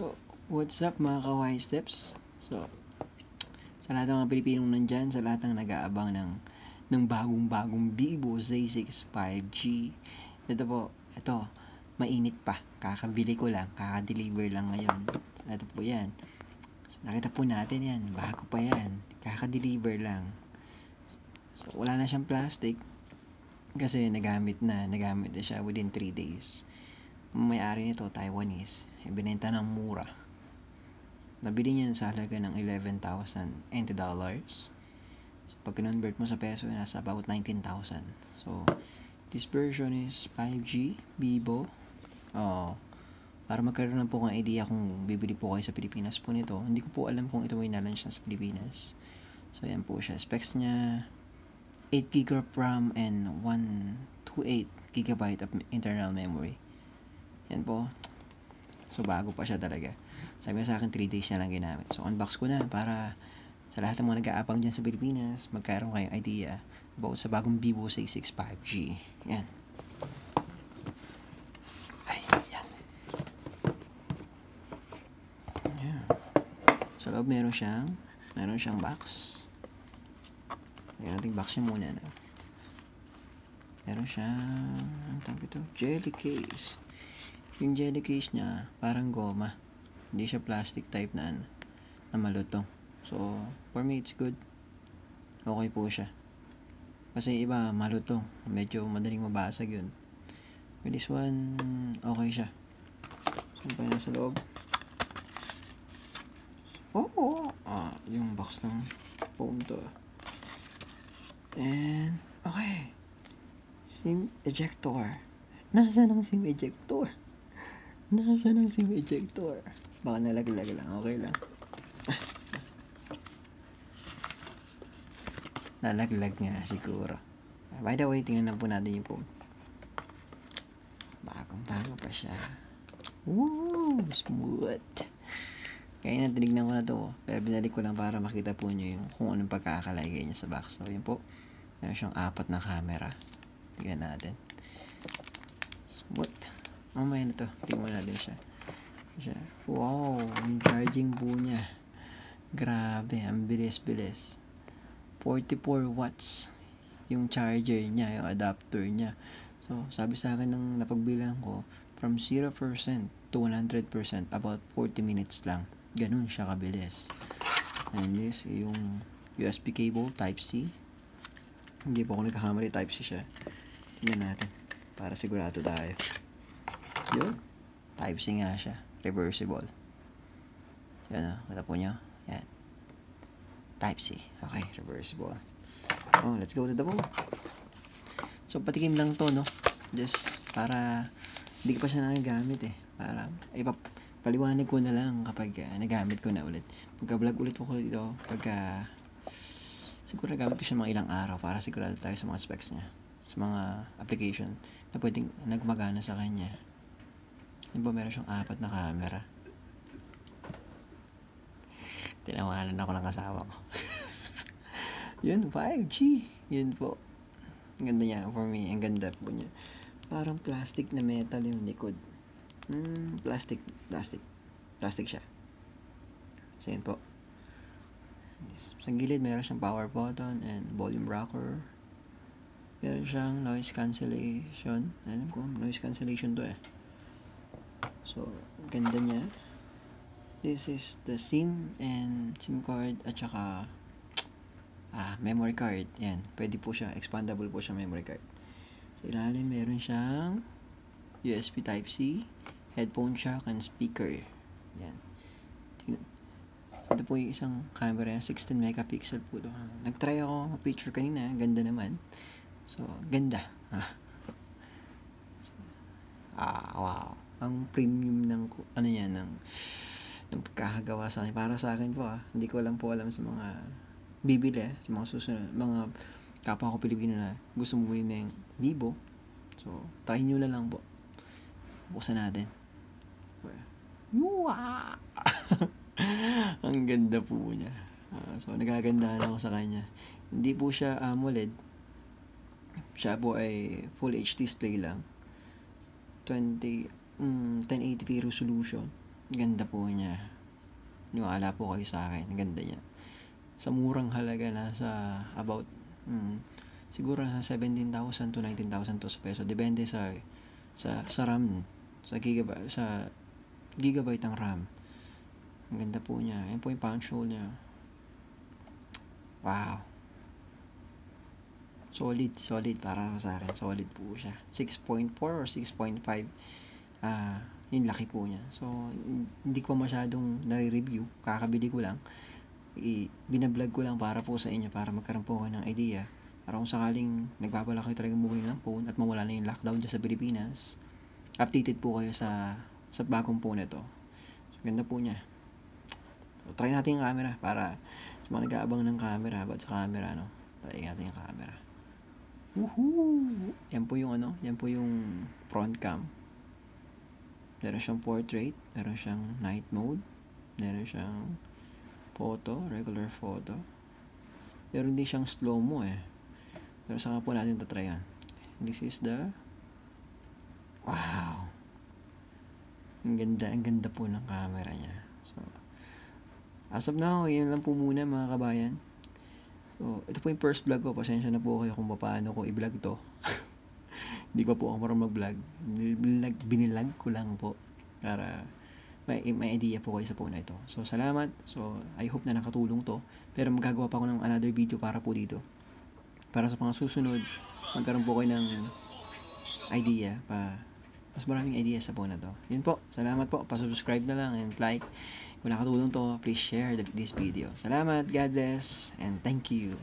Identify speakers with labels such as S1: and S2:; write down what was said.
S1: So, what's up mga kawaii steps? So, sa lahat ng mga Pilipinong nandyan, sa lahat ng nag-aabang ng, ng bagong-bagong Vivo Z6 5G. Ito po, ito, mainit pa. Kakabili ko lang, kaka-deliver lang ngayon. Ito po yan. So, nakita po natin yan, bago pa yan. Kaka-deliver lang. So, wala na siyang plastic. Kasi nagamit na, nagamit na siya within 3 days may-ari nito, Taiwanese, ibinenta ng mura. Nabili niya sa halaga ng 11,000 NT dollars. So, pag convert mo sa peso, nasa about 19,000. So, this version is 5G, Vivo. Oh, para magkaroon na po kang idea kung bibili po kayo sa Pilipinas po nito. Hindi ko po alam kung ito may na-launch na sa Pilipinas. So, ayan po siya. Specs niya, 8 GB RAM and 128 GB of internal memory. Yan po. So, bago pa siya talaga. Sabi sa akin, 3 days na lang ginamit. So, unbox ko na para sa lahat ng mga nag-aabang dyan sa Pilipinas, magkaroon kayong idea about sa bagong Vivo 665G. Yan. Ay, yan. Yan. Sa loob, meron siyang, meron siyang box. Yan natin box niya muna. Na. Meron siyang, ang tawag ito, jelly case. Yung jelly case niya, parang goma. Hindi siya plastic type na, ano, na malutong. So, for me, it's good. Okay po siya. Kasi iba, malutong. Medyo madaling mabasag yun. But this one, okay siya. So, pa nasa loob. Oo! Oh, ah, yung box ng foam to. And, okay. SIM ejector. Nasaan ang SIM ejector? Nasaan ang SIM ejector? Baka nalaglag lang. Okay lang. Ah. Nalaglag nga siguro. By the way, tingnan na po natin yung phone. Bagong bago pa siya. Woo! Smooth! Kaya na, tinignan ko na to. Pero binalik ko lang para makita po nyo yung kung anong pagkakalagay niya sa box. So, yun po. Meron siyang apat na camera. Tingnan natin. Smooth. Mamaya na to. Tingnan natin siya. siya. Wow! Yung charging po niya. Grabe. Ang bilis-bilis. 44 watts yung charger niya, yung adapter niya. So, sabi sa akin ng napagbilang ko, from 0% to 100%, about 40 minutes lang. Ganun siya kabilis. And this, yung USB cable, Type-C. Hindi po ako nagkakamali, Type-C siya. Tingnan natin, para sigurado tayo. Yun. Type C nga siya. Reversible. Yan o. Ah. Kita po nyo. Yan. Type C. Okay. Reversible. Oh, let's go to the bowl. So, patikim lang to, no? Just para hindi ko pa siya nagagamit eh. Para paliwanag ko na lang kapag uh, nagamit ko na ulit. Pagka-vlog ulit po ko dito, pagka siguro nagamit ko siya mga ilang araw para sigurado tayo sa mga specs niya. Sa mga application na pwedeng nagmagana sa kanya. Ano ba meron siyang apat na camera? Tinawanan ako ng kasama ko. yun, 5G. Yun po. Ang ganda niya for me. Ang ganda po niya. Parang plastic na metal yung likod. Hmm, plastic. Plastic. Plastic siya. So, yun po. Sa gilid, meron siyang power button and volume rocker. Meron siyang noise cancellation. Alam ko, noise cancellation to eh. So, ganda niya. This is the SIM and SIM card at saka ah, memory card. Yan. Pwede po siya. Expandable po siya memory card. Sa ilalim, meron siyang USB Type-C, headphone jack, and speaker. Yan. Tingnan. Ito po yung isang camera. 16 megapixel po ito. Nag-try ako picture kanina. Ganda naman. So, ganda. Ah, wow ang premium ng ano yan ng ng pagkakagawa sa akin para sa akin po ah hindi ko lang po alam sa mga bibili eh, sa mga susunod mga kapwa ko Pilipino na gusto bumili ng libo so try nyo na lang po buksan natin ang ganda po niya uh, so nagagandahan ako sa kanya hindi po siya AMOLED siya po ay full HD display lang 20 mm, 1080p resolution. Ganda po niya. Niwala po kayo sa akin. Ganda niya. Sa murang halaga na sa about mm, siguro sa 17,000 to 19,000 to sa peso. Depende sa sa sa RAM sa gigabyte sa gigabyte ang RAM. Ang ganda po niya. Ayan po yung punch hole niya. Wow. Solid, solid para sa akin. Solid po siya. 6.4 or 6.5 uh, ah, yung laki po niya. So, hindi ko masyadong nare-review. Kakabili ko lang. I, binablog ko lang para po sa inyo para magkaroon po kayo ng idea. Para kung sakaling nagbabala kayo talaga bumili ng phone at mawala na yung lockdown dyan sa Pilipinas, updated po kayo sa sa bagong phone na So, ganda po niya. So, try natin yung camera para sa mga nag-aabang ng camera about sa camera, no? Try natin yung camera. Woohoo! Yan po yung ano, yan po yung front cam. Meron siyang portrait, meron siyang night mode, meron siyang photo, regular photo. Meron din siyang slow-mo eh. Pero saka po natin try yan. This is the... Wow! Ang ganda, ang ganda po ng camera niya. So, as of now, yun lang po muna mga kabayan. So, ito po yung first vlog ko. Pasensya na po kayo kung paano ko i-vlog to. Hindi pa po ako marunong mag-vlog. Binilag, binilag ko lang po para may, may idea po kayo sa po na ito. So, salamat. So, I hope na nakatulong to. Pero magagawa pa ako ng another video para po dito. Para sa mga susunod, magkaroon po kayo ng idea pa mas maraming ideas sa po na to. Yun po. Salamat po. Pasubscribe na lang and like. Kung nakatulong to, please share this video. Salamat. God bless. And thank you.